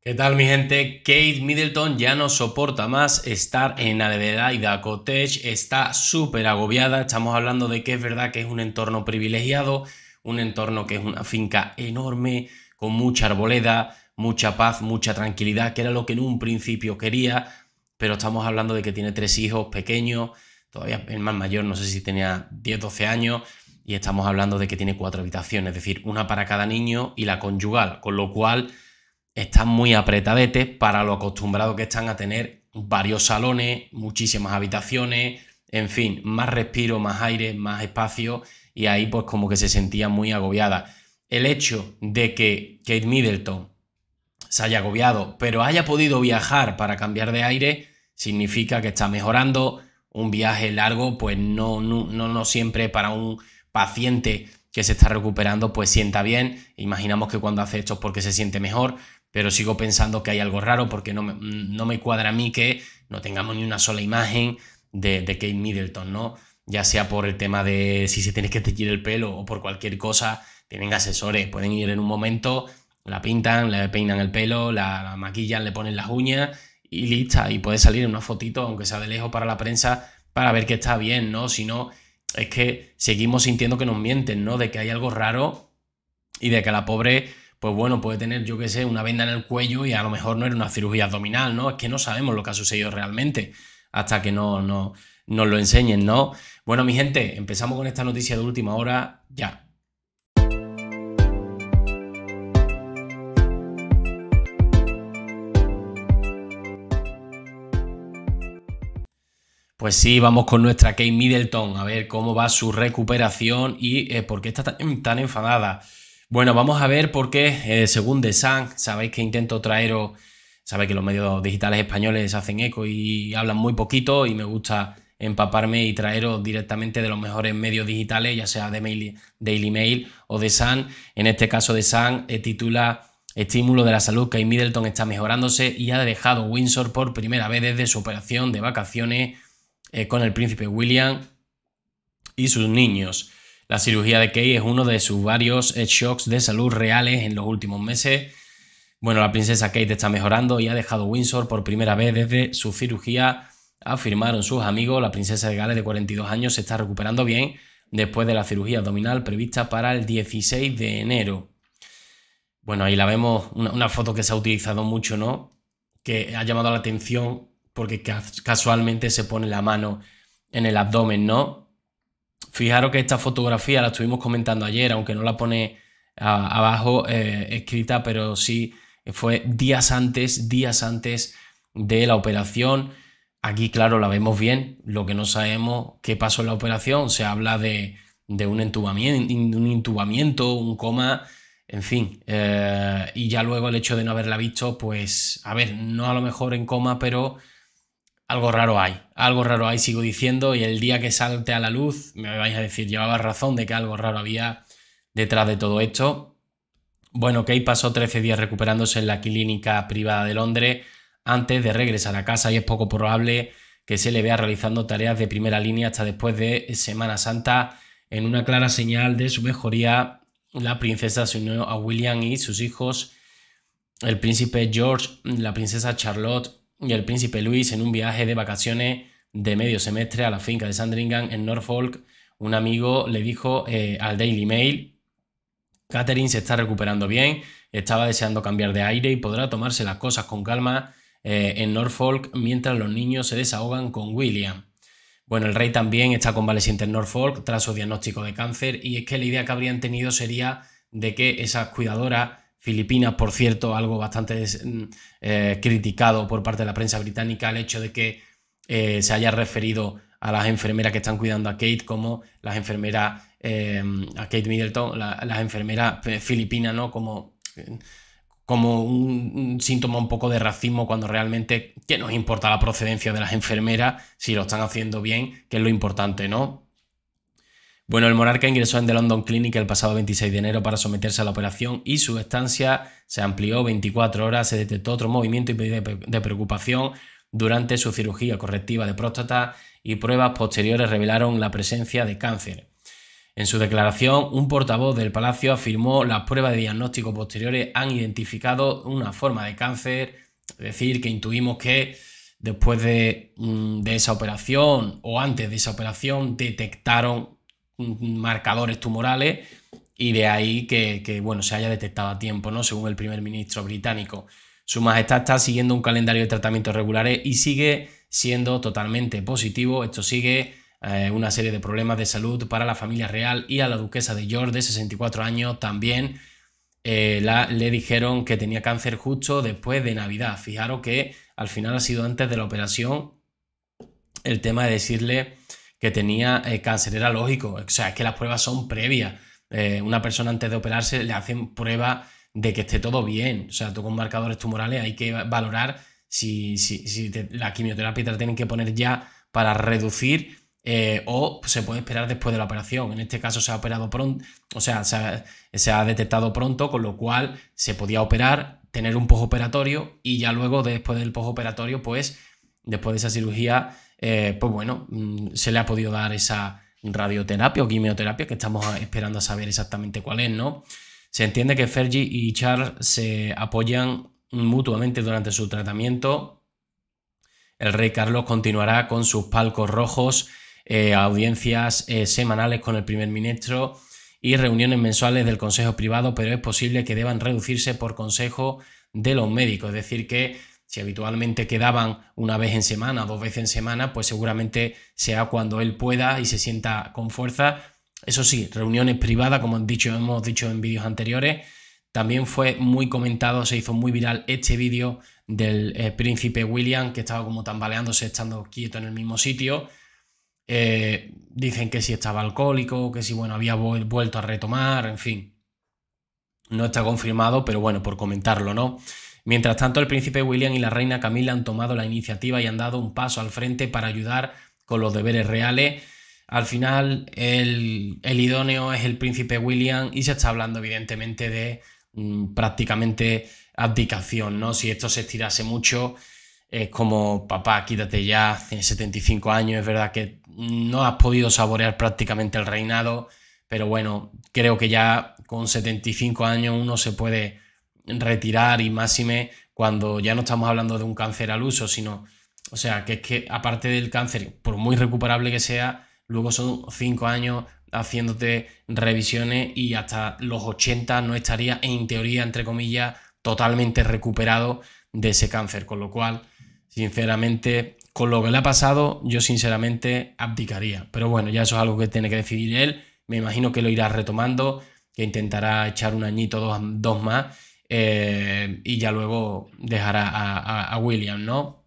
¿Qué tal mi gente? Kate Middleton ya no soporta más estar en Adelaida Cottage, está súper agobiada, estamos hablando de que es verdad que es un entorno privilegiado, un entorno que es una finca enorme, con mucha arboleda, mucha paz, mucha tranquilidad, que era lo que en un principio quería, pero estamos hablando de que tiene tres hijos pequeños, todavía el más mayor no sé si tenía 10, 12 años, y estamos hablando de que tiene cuatro habitaciones, es decir, una para cada niño y la conyugal, con lo cual están muy apretadetes para lo acostumbrado que están a tener varios salones, muchísimas habitaciones, en fin, más respiro, más aire, más espacio y ahí pues como que se sentía muy agobiada. El hecho de que Kate Middleton se haya agobiado, pero haya podido viajar para cambiar de aire, significa que está mejorando. Un viaje largo, pues no, no, no, no siempre para un paciente que se está recuperando, pues sienta bien. Imaginamos que cuando hace esto es porque se siente mejor pero sigo pensando que hay algo raro porque no me, no me cuadra a mí que no tengamos ni una sola imagen de, Kate Middleton, ¿no? Ya sea por el tema de si se tiene que teñir el pelo o por cualquier cosa, tienen asesores, pueden ir en un momento, la pintan, le peinan el pelo, la, maquillan, le ponen las uñas y lista, y puede salir en una fotito, aunque sea de lejos para la prensa, para ver que está bien, ¿no? Si no, es que seguimos sintiendo que nos mienten, ¿no? De que hay algo raro y de que la pobre pues bueno, puede tener, yo qué sé, una venda en el cuello y a lo mejor no era una cirugía abdominal, ¿no? Es que no sabemos lo que ha sucedido realmente hasta que no, no nos lo enseñen, ¿no? Bueno, mi gente, empezamos con esta noticia de última hora ya. Pues sí, vamos con nuestra Kate Middleton a ver cómo va su recuperación y eh, por qué está tan enfadada. Bueno, vamos a ver por qué, eh, según The Sun, sabéis que intento traeros, sabéis que los medios digitales españoles hacen eco y hablan muy poquito y me gusta empaparme y traeros directamente de los mejores medios digitales, ya sea de Daily Mail o de Sun. En este caso de Sun eh, titula Estímulo de la salud, que Middleton está mejorándose y ha dejado Windsor por primera vez desde su operación de vacaciones eh, con el príncipe William y sus niños. La cirugía de Kate es uno de sus varios eh, shocks de salud reales en los últimos meses. Bueno, la princesa Kate está mejorando y ha dejado Windsor por primera vez desde su cirugía, afirmaron sus amigos. La princesa de Gales de 42 años se está recuperando bien después de la cirugía abdominal prevista para el 16 de enero. Bueno, ahí la vemos, una foto que se ha utilizado mucho, ¿no? Que ha llamado la atención porque casualmente se pone la mano en el abdomen, ¿no? Fijaros que esta fotografía la estuvimos comentando ayer, aunque no la pone ah, abajo eh, escrita, pero sí eh, fue días antes, días antes de la operación. Aquí, claro, la vemos bien. Lo que no sabemos qué pasó en la operación. Se habla de, un, entubamiento, un intubamiento, un coma, en fin. Eh, y ya luego el hecho de no haberla visto, pues, a ver, no a lo mejor en coma, pero algo raro hay, algo raro hay, sigo diciendo, y el día que salte a la luz me vais a decir, llevaba razón de que algo raro había detrás de todo esto. Bueno, Kate pasó 13 días recuperándose en la clínica privada de Londres antes de regresar a casa y es poco probable que se le vea realizando tareas de primera línea hasta después de Semana Santa. En una clara señal de su mejoría, la princesa se unió a William y sus hijos, el príncipe George, la princesa Charlotte y el príncipe Luis en un viaje de vacaciones de medio semestre a la finca de Sandringham en Norfolk, un amigo le dijo eh, al Daily Mail, Catherine se está recuperando bien, estaba deseando cambiar de aire y podrá tomarse las cosas con calma eh, en Norfolk mientras los niños se desahogan con William. Bueno, el rey también está convaleciente en Norfolk tras su diagnóstico de cáncer y es que la idea que habrían tenido sería de que esas cuidadora Filipinas, por cierto, algo bastante mm, eh, criticado por parte de la prensa británica, el hecho de que eh, se haya referido a las enfermeras que están cuidando a Kate como las enfermeras, eh, a Kate Middleton, las enfermeras filipinas, ¿no? Como, como un, síntoma un poco de racismo cuando realmente, ¿qué nos importa la procedencia de las enfermeras si lo están haciendo bien? Que es lo importante, ¿no? Bueno, el monarca ingresó en The London Clinic el pasado 26 de enero para someterse a la operación y su estancia se amplió 24 horas, se detectó otro movimiento y de preocupación durante su cirugía correctiva de próstata y pruebas posteriores revelaron la presencia de cáncer. En su declaración, un portavoz del Palacio afirmó las pruebas de diagnóstico posteriores han identificado una forma de cáncer, es decir, que intuimos que después de, mm, de esa operación o antes de esa operación detectaron marcadores tumorales y de ahí que, bueno, se haya detectado a tiempo, ¿no? Según el primer ministro británico. Su Majestad está siguiendo un calendario de tratamientos regulares y sigue siendo totalmente positivo. Esto sigue eh, una serie de problemas de salud para la familia real y a la duquesa de York de 64 años también eh, le dijeron que tenía cáncer justo después de Navidad. Fijaros que al final ha sido antes de la operación el tema de decirle que tenía eh, cáncer, era lógico. O sea, es que las pruebas son previas. Eh, una persona antes de operarse le hacen prueba de que esté todo bien. O sea, tú con marcadores tumorales hay que valorar si, la quimioterapia te la tienen que poner ya para reducir eh, o se puede esperar después de la operación. En este caso se ha operado pronto, o sea, se ha, detectado pronto, con lo cual se podía operar, tener un postoperatorio y ya luego después del postoperatorio, pues después de esa cirugía eh, pues bueno, mm, se le ha podido dar esa radioterapia o quimioterapia que estamos esperando a saber exactamente cuál es, ¿no? Se entiende que Fergie y Charles se apoyan mutuamente durante su tratamiento. El rey Carlos continuará con sus palcos rojos, eh, audiencias eh, semanales con el primer ministro y reuniones mensuales del Consejo Privado, pero es posible que deban reducirse por consejo de los médicos. Es decir, que si habitualmente quedaban una vez en semana, dos veces en semana, pues seguramente sea cuando él pueda y se sienta con fuerza. Eso sí, reuniones privadas, como dicho, hemos dicho en vídeos anteriores. También fue muy comentado, se hizo muy viral este vídeo del eh, príncipe William, que estaba como tambaleándose, estando quieto en el mismo sitio. Eh, dicen que si estaba alcohólico, que si bueno, había vuelto a retomar, en fin. No está confirmado, pero bueno, por comentarlo, ¿no? Mientras tanto, el príncipe William y la reina Camila han tomado la iniciativa y han dado un paso al frente para ayudar con los deberes reales. Al final, el, idóneo es el príncipe William y se está hablando evidentemente de mm, prácticamente abdicación, ¿no? Si esto se estirase mucho, es como, papá, quítate ya, 75 años, es verdad que no has podido saborear prácticamente el reinado, pero bueno, creo que ya con 75 años uno se puede retirar y máxime cuando ya no estamos hablando de un cáncer al uso, sino, o sea, que es que aparte del cáncer, por muy recuperable que sea, luego son cinco años haciéndote revisiones y hasta los 80 no estaría, en teoría, entre comillas, totalmente recuperado de ese cáncer. Con lo cual, sinceramente, con lo que le ha pasado, yo sinceramente abdicaría. Pero bueno, ya eso es algo que tiene que decidir él. Me imagino que lo irá retomando, que intentará echar un añito, dos, dos más eh, y ya luego dejará a, William, ¿no?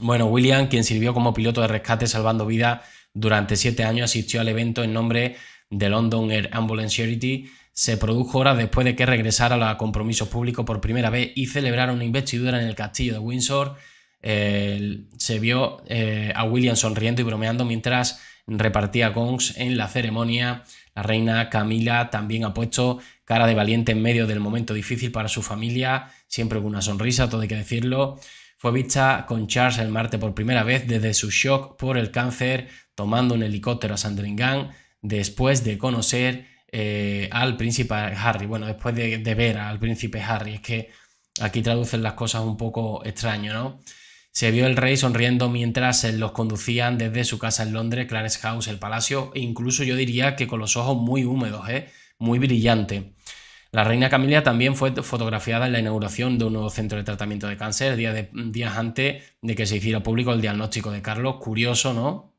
Bueno, William, quien sirvió como piloto de rescate salvando vidas durante siete años, asistió al evento en nombre de London Air Ambulance Charity. Se produjo horas después de que regresara a compromisos públicos por primera vez y celebrara una investidura en el castillo de Windsor. se vio eh, a William sonriendo y bromeando mientras repartía gongs en la ceremonia. La reina Camila también ha puesto cara de valiente en medio del momento difícil para su familia, siempre con una sonrisa, todo hay que decirlo. Fue vista con Charles el martes por primera vez desde su shock por el cáncer, tomando un helicóptero a Sandringham después de conocer eh, al príncipe Harry. Bueno, después de, ver al príncipe Harry, es que aquí traducen las cosas un poco extraño, ¿no? Se vio el rey sonriendo mientras los conducían desde su casa en Londres, Clarence House, el palacio, e incluso yo diría que con los ojos muy húmedos, ¿eh? muy brillante. La reina Camila también fue fotografiada en la inauguración de un nuevo centro de tratamiento de cáncer días, antes de que se hiciera público el diagnóstico de Carlos. Curioso, ¿no?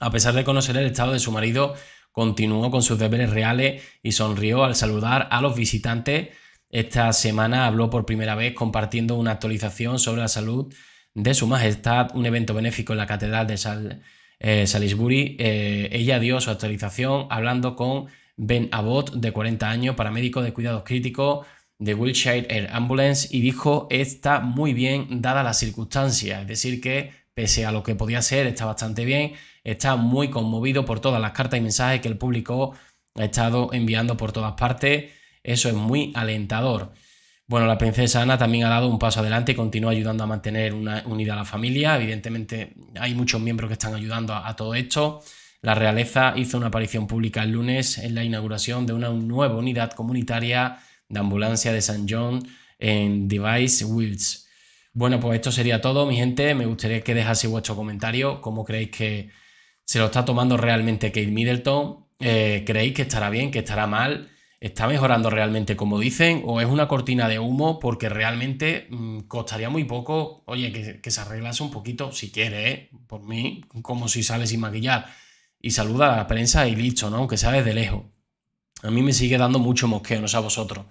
A pesar de conocer el estado de su marido, continuó con sus deberes reales y sonrió al saludar a los visitantes. Esta semana habló por primera vez compartiendo una actualización sobre la salud de su majestad, un evento benéfico en la Catedral de eh, Salisbury. Eh, ella dio su actualización hablando con Ben Abbott, de 40 años, paramédico de cuidados críticos de Wilshire Air Ambulance, y dijo está muy bien dada la circunstancia. es decir, que pese a lo que podía ser, está bastante bien, está muy conmovido por todas las cartas y mensajes que el público ha estado enviando por todas partes, eso es muy alentador. Bueno, la princesa Ana también ha dado un paso adelante y continúa ayudando a mantener una, unida a la familia. Evidentemente hay muchos miembros que están ayudando a todo esto. La realeza hizo una aparición pública el lunes en la inauguración de una nueva unidad comunitaria de ambulancia de St. John en Device Wills. Bueno, pues esto sería todo, mi gente. Me gustaría que dejase vuestro comentario. ¿Cómo creéis que se lo está tomando realmente Kate Middleton? Eh, ¿Creéis que estará bien, que estará mal? ¿Está mejorando realmente como dicen? ¿O es una cortina de humo? Porque realmente mm, costaría muy poco, oye, que, que, se arreglase un poquito, si quiere, ¿eh? por mí, como si sale sin maquillar y saluda a la prensa y listo, ¿no? Aunque sea desde lejos. A mí me sigue dando mucho mosqueo, no sé a vosotros.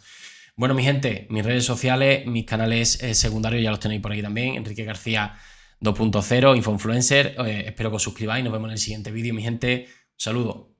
Bueno, mi gente, mis redes sociales, mis canales eh, secundarios ya los tenéis por ahí también. Enrique García 2.0, Info Influencer. Eh, espero que os suscribáis. Nos vemos en el siguiente vídeo, mi gente. Un saludo.